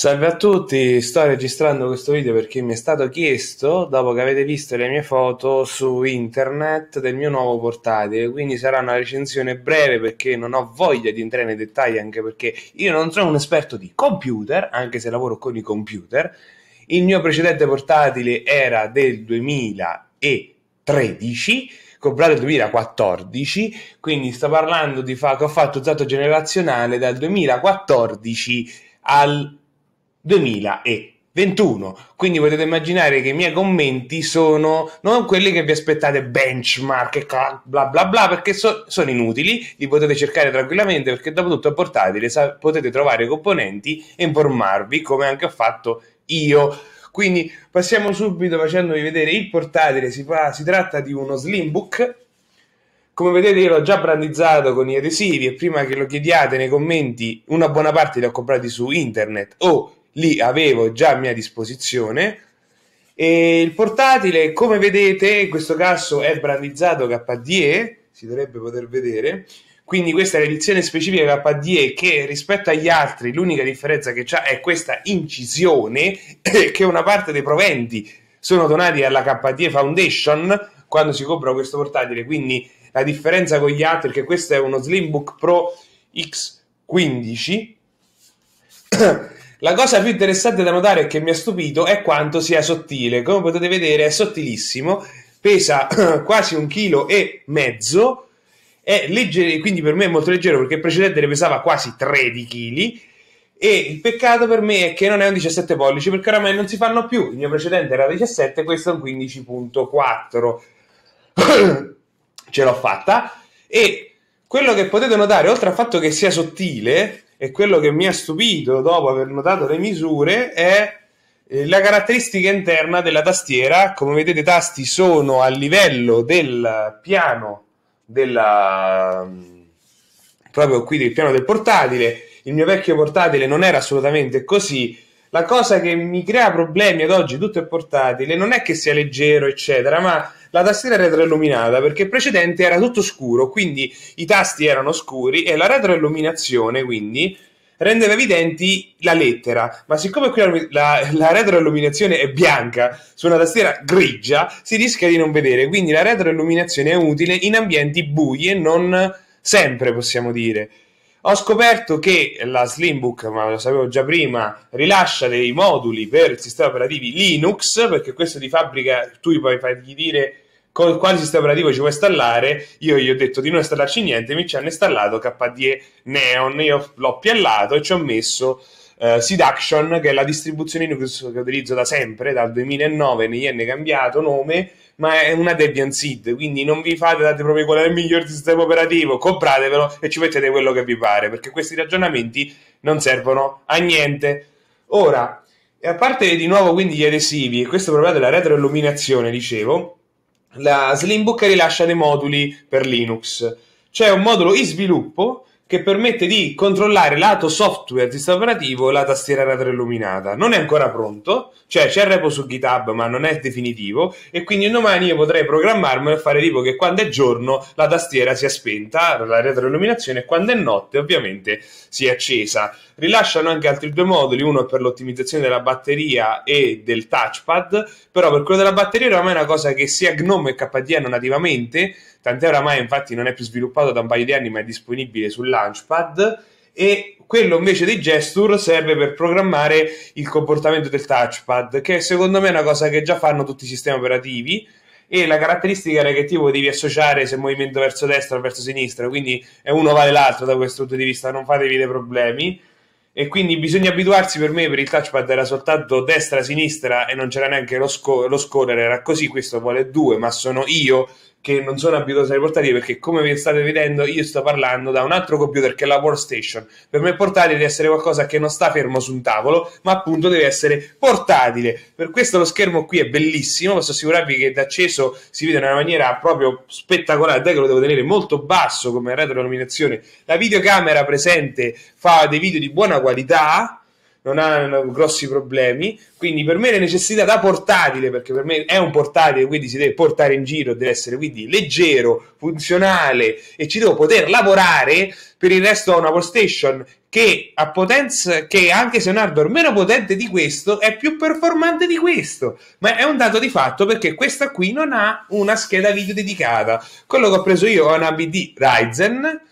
Salve a tutti, sto registrando questo video perché mi è stato chiesto, dopo che avete visto le mie foto su internet del mio nuovo portatile, quindi sarà una recensione breve perché non ho voglia di entrare nei dettagli, anche perché io non sono un esperto di computer, anche se lavoro con i computer. Il mio precedente portatile era del 2013, comprato nel 2014, quindi sto parlando di fa- che ho fatto usato generazionale dal 2014 al 2021. Quindi potete immaginare che i miei commenti sono non quelli che vi aspettate benchmark e bla bla bla perché so, sono inutili, li potete cercare tranquillamente perché dopo tutto è portatile, potete trovare i componenti e informarvi come anche ho fatto io. Quindi passiamo subito facendovi vedere il portatile, si, fa, si tratta di uno Slimbook come vedete io l'ho già brandizzato con gli adesivi e prima che lo chiediate nei commenti una buona parte li ho comprati su internet o lì avevo già a mia disposizione. E il portatile, come vedete, in questo caso è brandizzato KDE, si dovrebbe poter vedere. Quindi questa è l'edizione specifica KDE che rispetto agli altri l'unica differenza che ha è questa incisione che una parte dei proventi sono donati alla KDE Foundation quando si compra questo portatile. Quindi la differenza con gli altri è che questo è uno Slimbook Pro X15 la cosa più interessante da notare e che mi ha stupito è quanto sia sottile. Come potete vedere è sottilissimo, pesa quasi un chilo e mezzo, è leggero, quindi per me è molto leggero perché il precedente ne pesava quasi 13 kg e il peccato per me è che non è un 17 pollici perché oramai non si fanno più. Il mio precedente era 17, questo è un 15.4. Ce l'ho fatta e quello che potete notare, oltre al fatto che sia sottile, e quello che mi ha stupito dopo aver notato le misure è eh, la caratteristica interna della tastiera, come vedete i tasti sono a livello del piano della proprio qui del piano del portatile. Il mio vecchio portatile non era assolutamente così la cosa che mi crea problemi ad oggi, tutto è portatile, non è che sia leggero, eccetera, ma la tastiera retroilluminata, perché il precedente era tutto scuro, quindi i tasti erano scuri e la retroilluminazione, quindi, rendeva evidenti la lettera, ma siccome qui la, la, retroilluminazione è bianca su una tastiera grigia, si rischia di non vedere, quindi la retroilluminazione è utile in ambienti bui e non sempre, possiamo dire. Ho scoperto che la Slimbook, ma lo sapevo già prima, rilascia dei moduli per sistemi operativi Linux, perché questo di fabbrica tu puoi fargli dire con quale sistema operativo ci vuoi installare. Io gli ho detto di non installarci niente, mi ci hanno installato KDE Neon, io l'ho piallato e ci ho messo Uh, eh, Seduction, che è la distribuzione Linux che utilizzo da sempre, dal 2009, negli anni è cambiato nome, ma è una Debian SID, quindi non vi fate, date proprio qual è il miglior sistema operativo, compratevelo e ci mettete quello che vi pare, perché questi ragionamenti non servono a niente. Ora, a parte di nuovo quindi gli adesivi, e questo problema della retroilluminazione, dicevo, la Slimbook rilascia dei moduli per Linux. C'è un modulo in sviluppo che permette di controllare lato software di sistema operativo la tastiera retroilluminata. Non è ancora pronto, cioè c'è il repo su GitHub, ma non è definitivo. E quindi domani io potrei programmarmi e fare tipo che quando è giorno la tastiera sia spenta, la retroilluminazione, e quando è notte ovviamente si è accesa. Rilasciano anche altri due moduli, uno per l'ottimizzazione della batteria e del touchpad, però per quello della batteria ormai è una cosa che sia GNOME che KDE hanno nativamente, tant'è oramai infatti non è più sviluppato da un paio di anni ma è disponibile sul Launchpad e quello invece di gesture serve per programmare il comportamento del touchpad che secondo me è una cosa che già fanno tutti i sistemi operativi e la caratteristica era che tipo devi associare se movimento verso destra o verso sinistra quindi è uno vale l'altro da questo punto di vista non fatevi dei problemi e quindi bisogna abituarsi per me per il touchpad era soltanto destra sinistra e non c'era neanche lo, sco- lo scorrere era così questo vuole due ma sono io che non sono abituato ai portatili perché come vi state vedendo io sto parlando da un altro computer che è la workstation per me portatile deve essere qualcosa che non sta fermo su un tavolo ma appunto deve essere portatile per questo lo schermo qui è bellissimo posso assicurarvi che d'acceso si vede in una maniera proprio spettacolare dai che lo devo tenere molto basso come retroilluminazione la videocamera presente fa dei video di buona qualità non hanno grossi problemi. Quindi per me le necessità da portatile, perché per me è un portatile, quindi si deve portare in giro, deve essere quindi leggero, funzionale e ci devo poter lavorare. Per il resto ho una workstation che ha potenza, che anche se è un hardware meno potente di questo, è più performante di questo. Ma è un dato di fatto perché questa qui non ha una scheda video dedicata. Quello che ho preso io è una BD Ryzen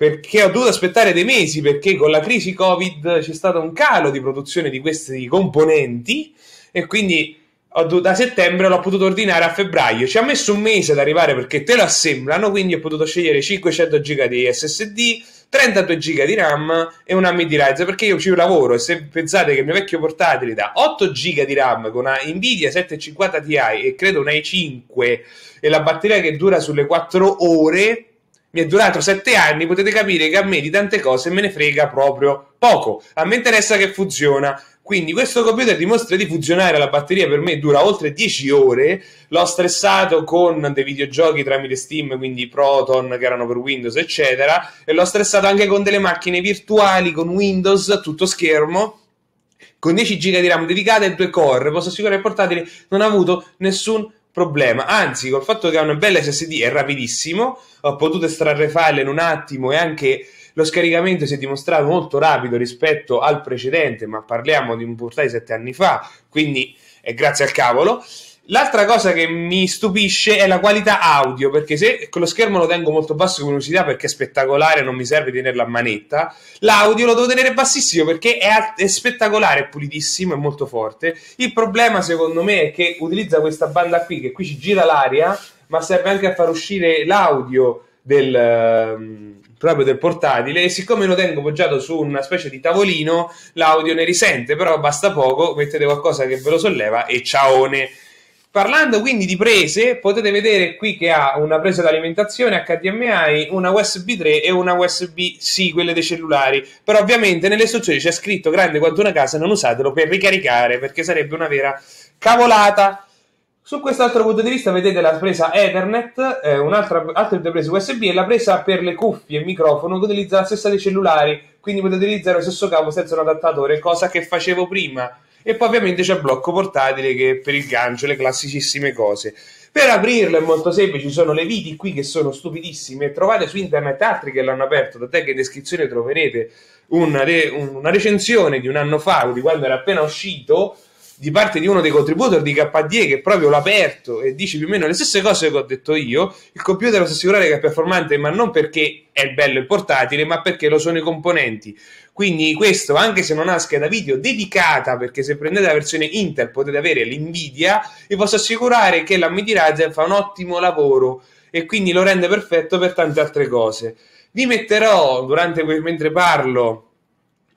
perché ho dovuto aspettare dei mesi perché con la crisi Covid c'è stato un calo di produzione di questi componenti e quindi dovuto, da settembre l'ho potuto ordinare a febbraio. Ci ha messo un mese ad arrivare perché te lo assemblano, quindi ho potuto scegliere 500 giga di SSD, 32 giga di RAM e un AMD Ryzen perché io ci lavoro e se pensate che il mio vecchio portatile da 8 giga di RAM con una Nvidia 750 Ti e credo una i5 e la batteria che dura sulle 4 ore mi è durato sette anni, potete capire che a me di tante cose me ne frega proprio poco. A me interessa che funziona. Quindi questo computer dimostra di funzionare, la batteria per me dura oltre 10 ore, l'ho stressato con dei videogiochi tramite Steam, quindi Proton che erano per Windows eccetera, e l'ho stressato anche con delle macchine virtuali, con Windows, tutto schermo, con 10 GB di RAM dedicata e due core, posso assicurare il portatile non ha avuto nessun problema. Anzi, col fatto che ha una bella SSD è rapidissimo, ho potuto estrarre file in un attimo e anche lo scaricamento si è dimostrato molto rapido rispetto al precedente, ma parliamo di un portale 7 anni fa, quindi è grazie al cavolo. L'altra cosa che mi stupisce è la qualità audio, perché se lo schermo lo tengo molto basso come lucidità perché è spettacolare, non mi serve tenerla a manetta, l'audio lo devo tenere bassissimo perché è, è, spettacolare, è pulitissimo, è molto forte. Il problema secondo me è che utilizza questa banda qui, che qui ci gira l'aria, ma serve anche a far uscire l'audio del, ehm, proprio del portatile e siccome lo tengo poggiato su una specie di tavolino, l'audio ne risente, però basta poco, mettete qualcosa che ve lo solleva e ciaone Parlando quindi di prese, potete vedere qui che ha una presa d'alimentazione HDMI, una USB 3 e una USB-C, quelle dei cellulari. Però ovviamente nelle istruzioni c'è scritto grande quanto una casa, non usatelo per ricaricare, perché sarebbe una vera cavolata. Su quest'altro punto di vista vedete la presa Ethernet, eh, un'altra altre due prese USB e la presa per le cuffie e microfono che utilizza la stessa dei cellulari, quindi potete utilizzare lo stesso cavo senza un adattatore, cosa che facevo prima e poi ovviamente c'è il blocco portatile che per il gancio, le classicissime cose. Per aprirlo è molto semplice, ci sono le viti qui che sono stupidissime, trovate su internet altri che l'hanno aperto, da te che in descrizione troverete una, re, una recensione di un anno fa, di quando era appena uscito, di parte di uno dei contributor di KDE che proprio l'ha aperto e dice più o meno le stesse cose che ho detto io, il computer si assicurare che è performante, ma non perché è bello il portatile, ma perché lo sono i componenti. Quindi questo, anche se non ha scheda video dedicata, perché se prendete la versione Intel potete avere l'NVIDIA, vi posso assicurare che la MIDI Ryzen fa un ottimo lavoro e quindi lo rende perfetto per tante altre cose. Vi metterò, durante, mentre parlo,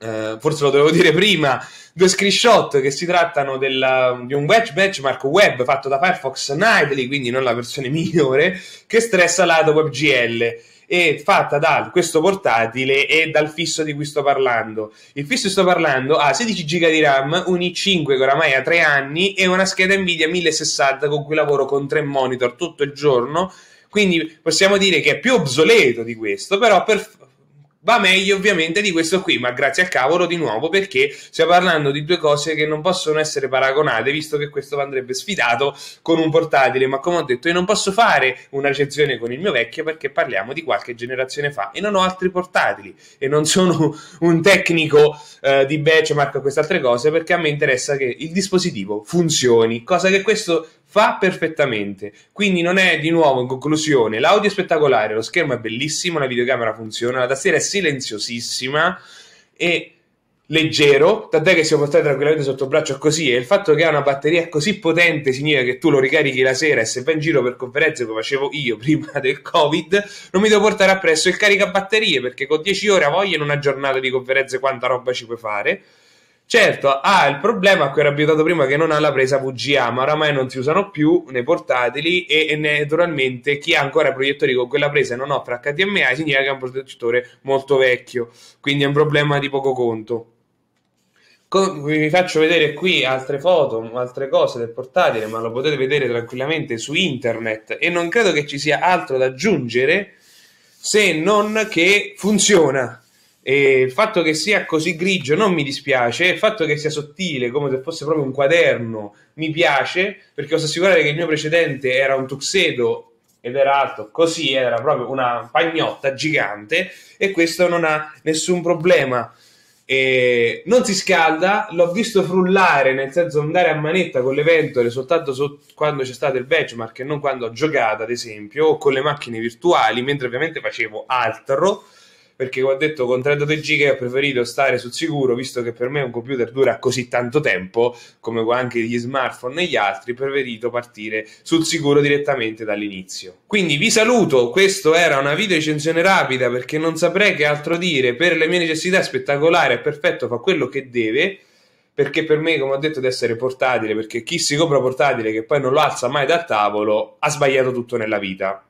eh, forse lo dovevo dire prima, due screenshot che si trattano della, di un wedge benchmark web fatto da Firefox Nightly, quindi non la versione migliore, che stressa la WebGL e fatta da questo portatile e dal fisso di cui sto parlando. Il fisso di cui sto parlando ha 16 GB di RAM, un i5 che oramai ha 3 anni e una scheda Nvidia 1060 con cui lavoro con 3 monitor tutto il giorno. Quindi possiamo dire che è più obsoleto di questo, però per va meglio ovviamente di questo qui, ma grazie al cavolo di nuovo perché stiamo parlando di due cose che non possono essere paragonate, visto che questo andrebbe sfidato con un portatile, ma come ho detto io non posso fare una recensione con il mio vecchio perché parliamo di qualche generazione fa e non ho altri portatili e non sono un tecnico eh, di benchmark o queste altre cose perché a me interessa che il dispositivo funzioni, cosa che questo fa perfettamente. Quindi non è di nuovo in conclusione, l'audio è spettacolare, lo schermo è bellissimo, la videocamera funziona, la tastiera è silenziosissima e leggero, tant'è che si può portare tranquillamente sotto braccio così e il fatto che ha una batteria così potente significa che tu lo ricarichi la sera e se vai in giro per conferenze come facevo io prima del covid non mi devo portare appresso il caricabatterie perché con 10 ore a voglia in una giornata di conferenze quanta roba ci puoi fare Certo, ha ah, il problema a cui era abituato prima che non ha la presa VGA, ma oramai non si usano più nei portatili e, e naturalmente chi ha ancora proiettori con quella presa e non offre HDMI significa che è un proiettore molto vecchio, quindi è un problema di poco conto. vi faccio vedere qui altre foto, altre cose del portatile, ma lo potete vedere tranquillamente su internet e non credo che ci sia altro da aggiungere se non che funziona e il fatto che sia così grigio non mi dispiace, il fatto che sia sottile, come se fosse proprio un quaderno, mi piace, perché posso assicurare che il mio precedente era un tuxedo ed era alto così, era proprio una pagnotta gigante e questo non ha nessun problema. E non si scalda, l'ho visto frullare, nel senso andare a manetta con le ventole soltanto so- quando c'è stato il benchmark e non quando ho giocato, ad esempio, o con le macchine virtuali, mentre ovviamente facevo altro perché come ho detto con 32 giga ho preferito stare sul sicuro visto che per me un computer dura così tanto tempo come anche gli smartphone e gli altri ho preferito partire sul sicuro direttamente dall'inizio quindi vi saluto questo era una video recensione rapida perché non saprei che altro dire per le mie necessità è spettacolare è perfetto fa quello che deve perché per me, come ho detto, deve essere portatile, perché chi si compra portatile che poi non lo alza mai dal tavolo ha sbagliato tutto nella vita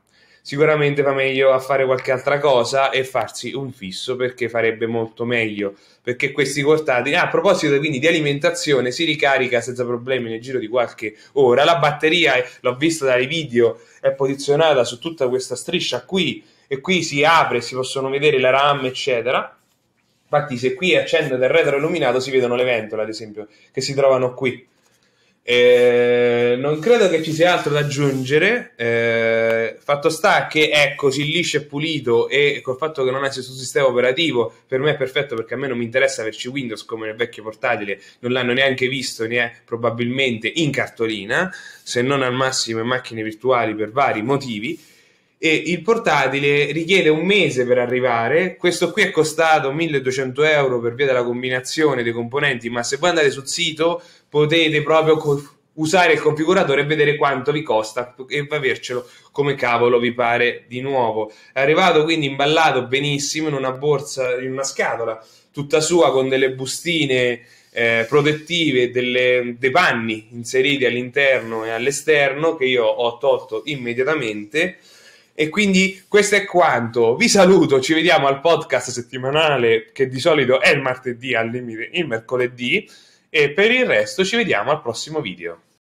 sicuramente va meglio a fare qualche altra cosa e farsi un fisso perché farebbe molto meglio perché questi cortati ah, a proposito quindi di alimentazione si ricarica senza problemi nel giro di qualche ora la batteria eh, l'ho vista dai video è posizionata su tutta questa striscia qui e qui si apre si possono vedere la RAM eccetera infatti se qui accende retro illuminato si vedono le ventole ad esempio che si trovano qui eh, non credo che ci sia altro da aggiungere. Eh, fatto sta che è così liscio e pulito e col fatto che non è sul sistema operativo per me è perfetto perché a me non mi interessa averci Windows come nel vecchio portatile, non l'hanno neanche visto né probabilmente in cartolina, se non al massimo in macchine virtuali per vari motivi e il portatile richiede un mese per arrivare. Questo qui è costato 1200 euro per via della combinazione dei componenti, ma se voi andate sul sito potete proprio co- usare il configuratore e vedere quanto vi costa e avercelo come cavolo vi pare di nuovo. È arrivato quindi imballato benissimo in una borsa, in una scatola tutta sua con delle bustine eh, protettive, delle, dei panni inseriti all'interno e all'esterno che io ho tolto immediatamente e quindi questo è quanto. Vi saluto, ci vediamo al podcast settimanale che di solito è il martedì, al limite il mercoledì. E per il resto ci vediamo al prossimo video.